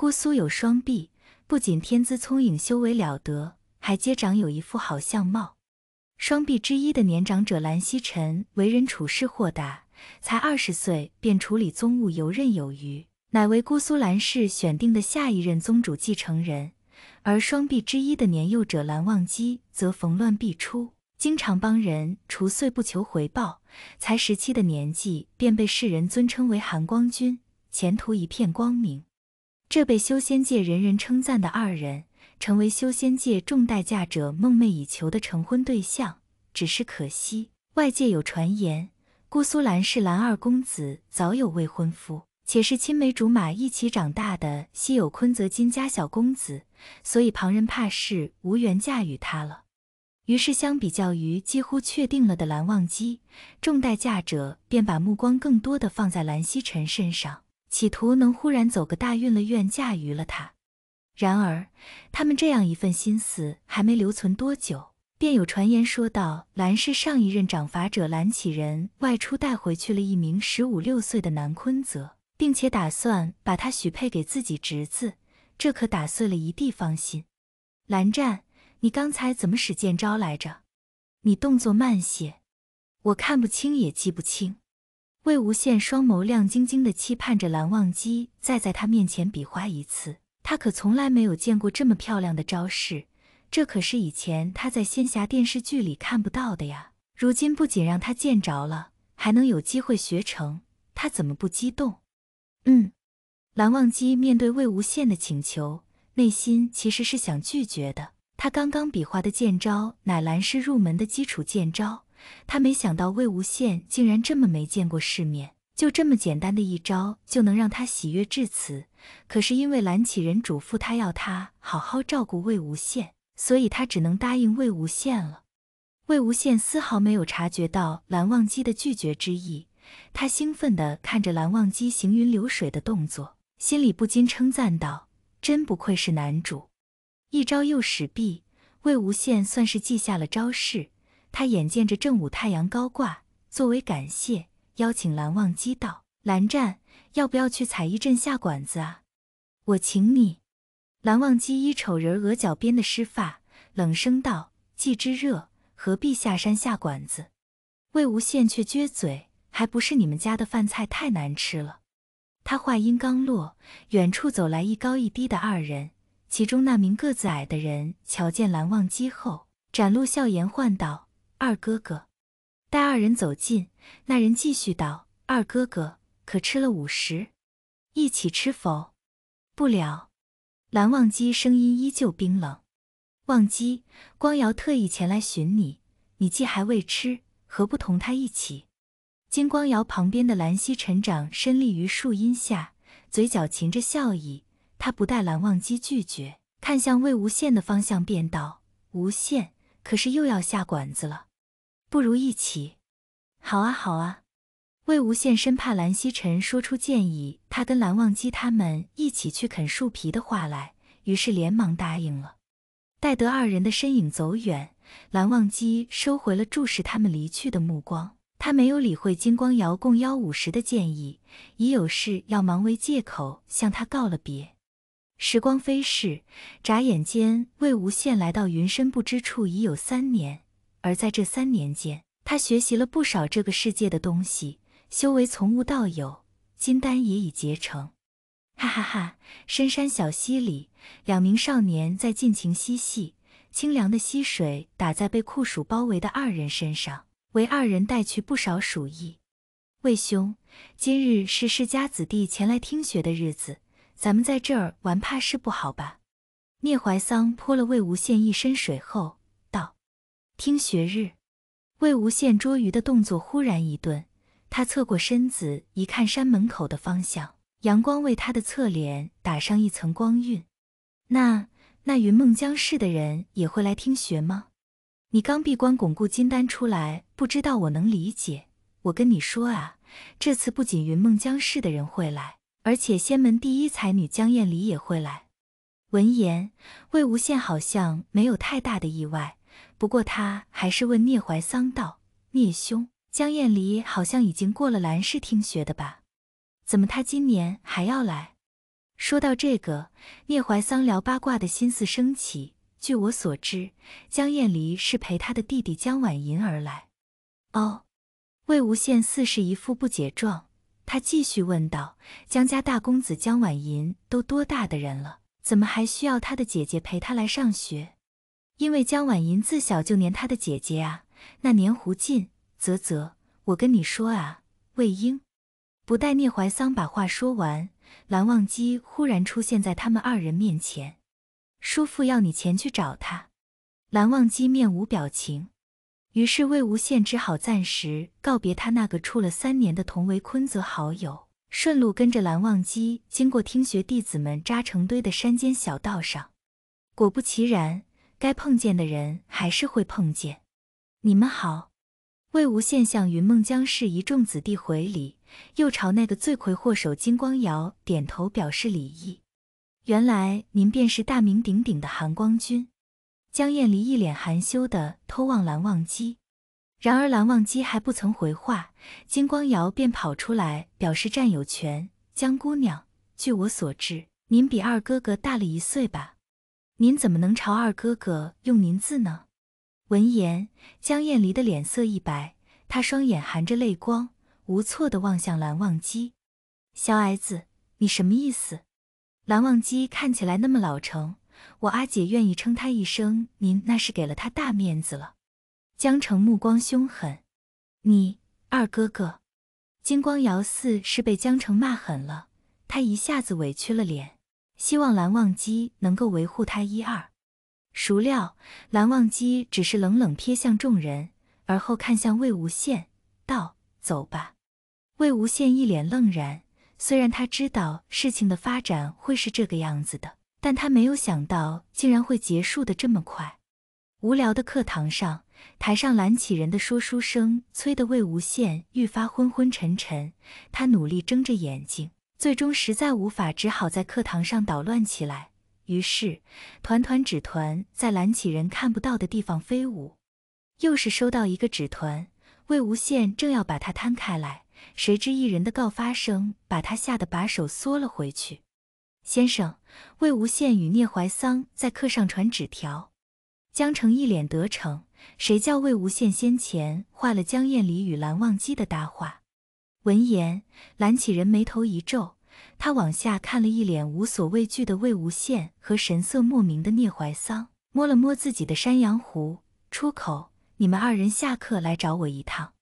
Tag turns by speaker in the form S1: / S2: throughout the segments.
S1: 姑苏有双臂，不仅天资聪颖、修为了得，还皆长有一副好相貌。双臂之一的年长者蓝曦臣，为人处事豁达，才二十岁便处理宗务游刃有余，乃为姑苏蓝氏选定的下一任宗主继承人。而双臂之一的年幼者蓝忘机，则逢乱必出，经常帮人除祟不求回报，才十七的年纪便被世人尊称为寒光君，前途一片光明。这被修仙界人人称赞的二人，成为修仙界众代嫁者梦寐以求的成婚对象。只是可惜，外界有传言，姑苏蓝氏蓝二公子早有未婚夫，且是青梅竹马一起长大的稀有昆泽金家小公子，所以旁人怕是无缘驾驭他了。于是，相比较于几乎确定了的蓝忘机，众代嫁者便把目光更多的放在蓝曦臣身上。企图能忽然走个大运了，愿驾驭了他。然而，他们这样一份心思还没留存多久，便有传言说道，蓝氏上一任掌法者蓝启仁外出带回去了一名十五六岁的南坤泽，并且打算把他许配给自己侄子。这可打碎了一地方心。蓝湛，你刚才怎么使剑招来着？你动作慢些，我看不清也记不清。魏无羡双眸亮晶晶的期盼着蓝忘机再在他面前比划一次，他可从来没有见过这么漂亮的招式，这可是以前他在仙侠电视剧里看不到的呀。如今不仅让他见着了，还能有机会学成，他怎么不激动？嗯，蓝忘机面对魏无羡的请求，内心其实是想拒绝的。他刚刚比划的剑招乃蓝氏入门的基础剑招。他没想到魏无羡竟然这么没见过世面，就这么简单的一招就能让他喜悦至此。可是因为蓝启人嘱咐他要他好好照顾魏无羡，所以他只能答应魏无羡了。魏无羡丝毫没有察觉到蓝忘机的拒绝之意，他兴奋地看着蓝忘机行云流水的动作，心里不禁称赞道：“真不愧是男主，一招又使毕。”魏无羡算是记下了招式。他眼见着正午太阳高挂，作为感谢，邀请蓝忘机道：“蓝湛，要不要去采一阵下馆子啊？我请你。”蓝忘机一瞅人额角边的湿发，冷声道：“既之热，何必下山下馆子？”魏无羡却撅嘴：“还不是你们家的饭菜太难吃了。”他话音刚落，远处走来一高一低的二人，其中那名个子矮的人瞧见蓝忘机后，展露笑颜，唤道。二哥哥，待二人走近，那人继续道：“二哥哥，可吃了午食？一起吃否？”“不了。”蓝忘机声音依旧冰冷。“忘机，光瑶特意前来寻你，你既还未吃，何不同他一起？”金光瑶旁边的蓝溪臣长身立于树荫下，嘴角噙着笑意。他不待蓝忘机拒绝，看向魏无羡的方向，便道：“无羡，可是又要下馆子了？”不如一起，好啊，好啊！魏无羡生怕蓝曦臣说出建议他跟蓝忘机他们一起去啃树皮的话来，于是连忙答应了。待得二人的身影走远，蓝忘机收回了注视他们离去的目光。他没有理会金光瑶共邀午时的建议，以有事要忙为借口向他告了别。时光飞逝，眨眼间，魏无羡来到云深不知处已有三年。而在这三年间，他学习了不少这个世界的东西，修为从无到有，金丹也已结成。哈哈哈！深山小溪里，两名少年在尽情嬉戏，清凉的溪水打在被酷暑包围的二人身上，为二人带去不少暑意。魏兄，今日是世家子弟前来听学的日子，咱们在这儿玩怕是不好吧？聂怀桑泼了魏无羡一身水后。听学日，魏无羡捉鱼的动作忽然一顿，他侧过身子一看山门口的方向，阳光为他的侧脸打上一层光晕。那那云梦江氏的人也会来听学吗？你刚闭关巩固金丹出来，不知道我能理解。我跟你说啊，这次不仅云梦江氏的人会来，而且仙门第一才女江厌离也会来。闻言，魏无羡好像没有太大的意外。不过他还是问聂怀桑道：“聂兄，江厌离好像已经过了兰氏听学的吧？怎么他今年还要来？”说到这个，聂怀桑聊八卦的心思升起。据我所知，江厌离是陪他的弟弟江晚银而来。哦，魏无羡似是一副不解状，他继续问道：“江家大公子江晚银都多大的人了？怎么还需要他的姐姐陪他来上学？”因为江婉吟自小就黏他的姐姐啊，那黏胡进，啧啧！我跟你说啊，魏婴，不待聂怀桑把话说完，蓝忘机忽然出现在他们二人面前，叔父要你前去找他。蓝忘机面无表情，于是魏无羡只好暂时告别他那个处了三年的同为昆泽好友，顺路跟着蓝忘机经过听学弟子们扎成堆的山间小道上，果不其然。该碰见的人还是会碰见。你们好，魏无羡向云梦江氏一众子弟回礼，又朝那个罪魁祸首金光瑶点头表示礼意。原来您便是大名鼎鼎的寒光君。江厌离一脸含羞的偷望蓝忘机，然而蓝忘机还不曾回话，金光瑶便跑出来表示占有权。江姑娘，据我所知，您比二哥哥大了一岁吧？您怎么能朝二哥哥用您字呢？闻言，江燕离的脸色一白，她双眼含着泪光，无措地望向蓝忘机。小矮子，你什么意思？蓝忘机看起来那么老成，我阿姐愿意称他一声您，那是给了他大面子了。江澄目光凶狠，你二哥哥。金光瑶似是被江澄骂狠了，他一下子委屈了脸。希望蓝忘机能够维护他一二，孰料蓝忘机只是冷冷瞥向众人，而后看向魏无羡，道：“走吧。”魏无羡一脸愣然，虽然他知道事情的发展会是这个样子的，但他没有想到竟然会结束的这么快。无聊的课堂上，台上蓝起人的说书声催得魏无羡愈发昏昏沉沉，他努力睁着眼睛。最终实在无法，只好在课堂上捣乱起来。于是，团团纸团在蓝启人看不到的地方飞舞。又是收到一个纸团，魏无羡正要把它摊开来，谁知一人的告发声把他吓得把手缩了回去。先生，魏无羡与聂怀桑在课上传纸条，江澄一脸得逞，谁叫魏无羡先前画了江厌离与蓝忘机的搭话。闻言，蓝启仁眉头一皱，他往下看了一脸无所畏惧的魏无羡和神色莫名的聂怀桑，摸了摸自己的山羊胡，出口：“你们二人下课来找我一趟。”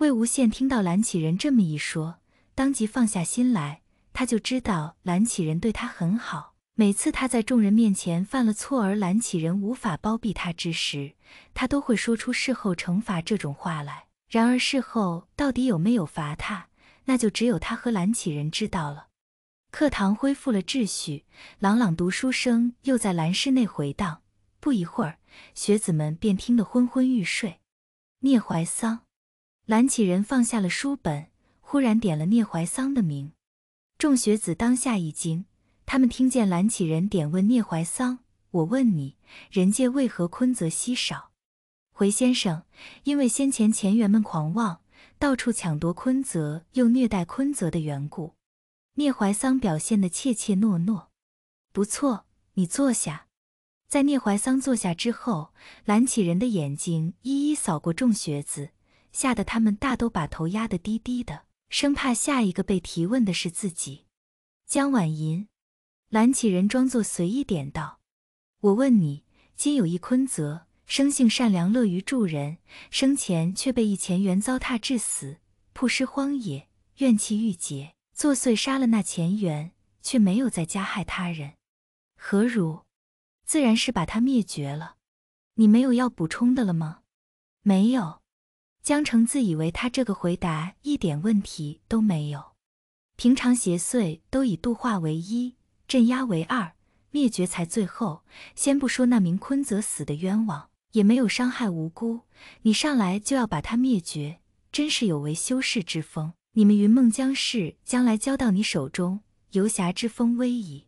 S1: 魏无羡听到蓝启仁这么一说，当即放下心来，他就知道蓝启仁对他很好。每次他在众人面前犯了错而蓝启仁无法包庇他之时，他都会说出“事后惩罚”这种话来。然而，事后到底有没有罚他，那就只有他和蓝启仁知道了。课堂恢复了秩序，朗朗读书声又在蓝室内回荡。不一会儿，学子们便听得昏昏欲睡。聂怀桑，蓝启仁放下了书本，忽然点了聂怀桑的名。众学子当下一惊，他们听见蓝启仁点问聂怀桑：“我问你，人界为何坤泽稀少？”回先生，因为先前前员们狂妄，到处抢夺昆泽，又虐待昆泽的缘故，聂怀桑表现得怯怯懦懦。不错，你坐下。在聂怀桑坐下之后，蓝启仁的眼睛一一扫过众学子，吓得他们大都把头压得低低的，生怕下一个被提问的是自己。江婉吟，蓝启仁装作随意点道：“我问你，今有一昆泽。”生性善良，乐于助人，生前却被一前缘糟蹋致死，曝尸荒野，怨气郁结，作祟杀了那前缘，却没有再加害他人。何如？自然是把他灭绝了。你没有要补充的了吗？没有。江澄自以为他这个回答一点问题都没有。平常邪祟都以度化为一，镇压为二，灭绝才最后。先不说那名坤则死的冤枉。也没有伤害无辜，你上来就要把他灭绝，真是有违修士之风。你们云梦江氏将来交到你手中，游侠之风威矣。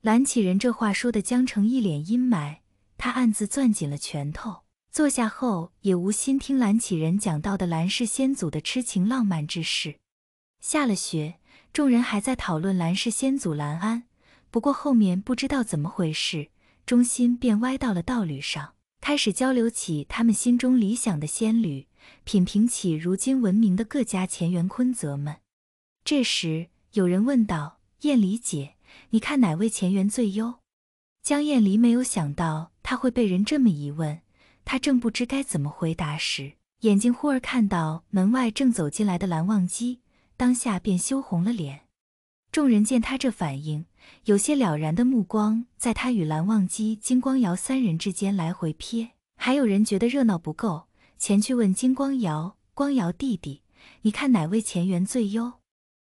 S1: 蓝启仁这话说的，江澄一脸阴霾，他暗自攥紧了拳头。坐下后也无心听蓝启仁讲到的蓝氏先祖的痴情浪漫之事。下了学，众人还在讨论蓝氏先祖蓝安，不过后面不知道怎么回事，中心便歪到了道侣上。开始交流起他们心中理想的仙侣，品评起如今闻名的各家前缘昆泽们。这时，有人问道：“艳离姐，你看哪位前缘最优？”江燕离没有想到他会被人这么一问，他正不知该怎么回答时，眼睛忽而看到门外正走进来的蓝忘机，当下便羞红了脸。众人见他这反应，有些了然的目光在他与蓝忘机、金光瑶三人之间来回瞥。还有人觉得热闹不够，前去问金光瑶：“光瑶弟弟，你看哪位前缘最优？”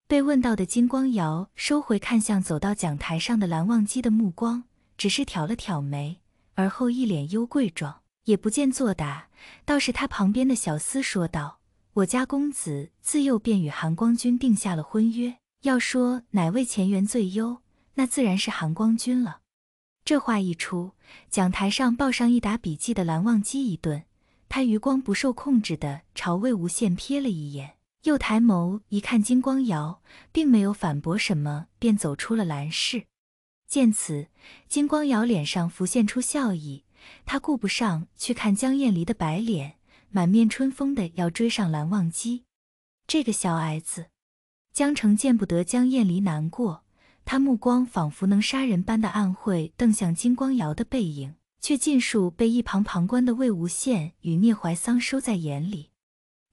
S1: 被问到的金光瑶收回看向走到讲台上的蓝忘机的目光，只是挑了挑眉，而后一脸幽贵状，也不见作答。倒是他旁边的小厮说道：“我家公子自幼便与韩光君定下了婚约。”要说哪位前缘最优，那自然是韩光君了。这话一出，讲台上抱上一沓笔记的蓝忘机一顿，他余光不受控制的朝魏无羡瞥了一眼，又抬眸一看金光瑶，并没有反驳什么，便走出了蓝室。见此，金光瑶脸上浮现出笑意，他顾不上去看江厌离的白脸，满面春风的要追上蓝忘机，这个小矮子。江澄见不得江厌离难过，他目光仿佛能杀人般的暗晦瞪向金光瑶的背影，却尽数被一旁旁观的魏无羡与聂怀桑收在眼里。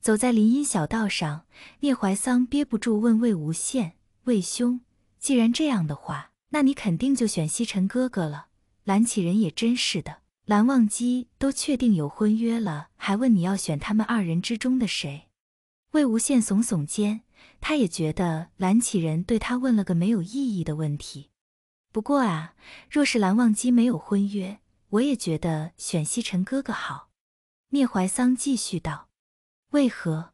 S1: 走在林荫小道上，聂怀桑憋不住问魏无羡：“魏兄，既然这样的话，那你肯定就选西沉哥哥了。蓝启人也真是的，蓝忘机都确定有婚约了，还问你要选他们二人之中的谁？”魏无羡耸耸肩。他也觉得蓝启仁对他问了个没有意义的问题，不过啊，若是蓝忘机没有婚约，我也觉得选西沉哥哥好。聂怀桑继续道：“为何？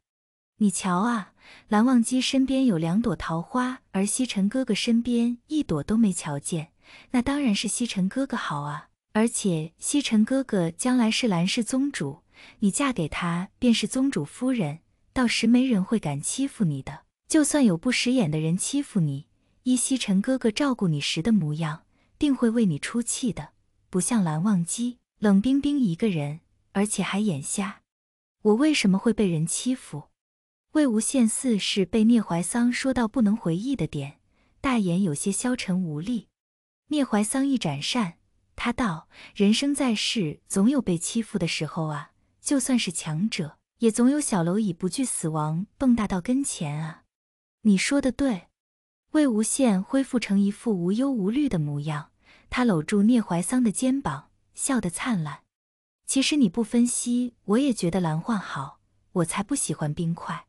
S1: 你瞧啊，蓝忘机身边有两朵桃花，而西沉哥哥身边一朵都没瞧见，那当然是西沉哥哥好啊。而且西沉哥哥将来是蓝氏宗主，你嫁给他便是宗主夫人。”到时没人会敢欺负你的。就算有不识眼的人欺负你，依西沉哥哥照顾你时的模样，定会为你出气的。不像蓝忘机，冷冰冰一个人，而且还眼瞎。我为什么会被人欺负？魏无羡似是被聂怀桑说到不能回忆的点，大眼有些消沉无力。聂怀桑一展扇，他道：“人生在世，总有被欺负的时候啊，就算是强者。”也总有小蝼蚁不惧死亡蹦跶到跟前啊！你说的对，魏无羡恢复成一副无忧无虑的模样，他搂住聂怀桑的肩膀，笑得灿烂。其实你不分析，我也觉得蓝焕好，我才不喜欢冰块。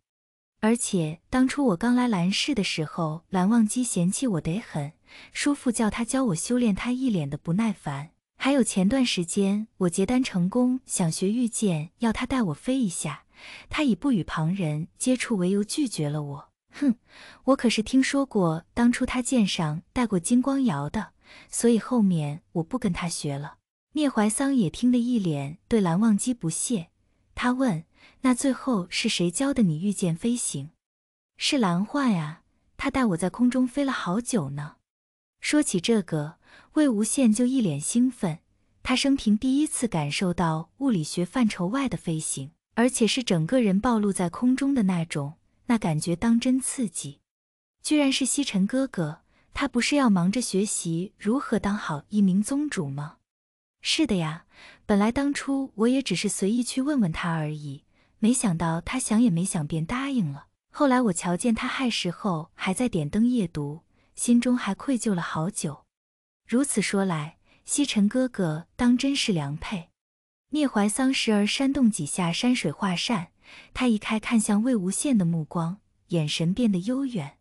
S1: 而且当初我刚来蓝氏的时候，蓝忘机嫌弃我得很，叔父叫他教我修炼，他一脸的不耐烦。还有前段时间我结单成功，想学御剑，要他带我飞一下，他以不与旁人接触为由拒绝了我。哼，我可是听说过，当初他剑上带过金光瑶的，所以后面我不跟他学了。聂怀桑也听得一脸对蓝忘机不屑，他问：“那最后是谁教的你御剑飞行？”是蓝幻啊，他带我在空中飞了好久呢。说起这个，魏无羡就一脸兴奋。他生平第一次感受到物理学范畴外的飞行，而且是整个人暴露在空中的那种，那感觉当真刺激。居然是西沉哥哥，他不是要忙着学习如何当好一名宗主吗？是的呀，本来当初我也只是随意去问问他而已，没想到他想也没想便答应了。后来我瞧见他亥时后还在点灯夜读。心中还愧疚了好久。如此说来，西沉哥哥当真是良配。聂怀桑时而扇动几下山水画扇，他移开看向魏无羡的目光，眼神变得悠远。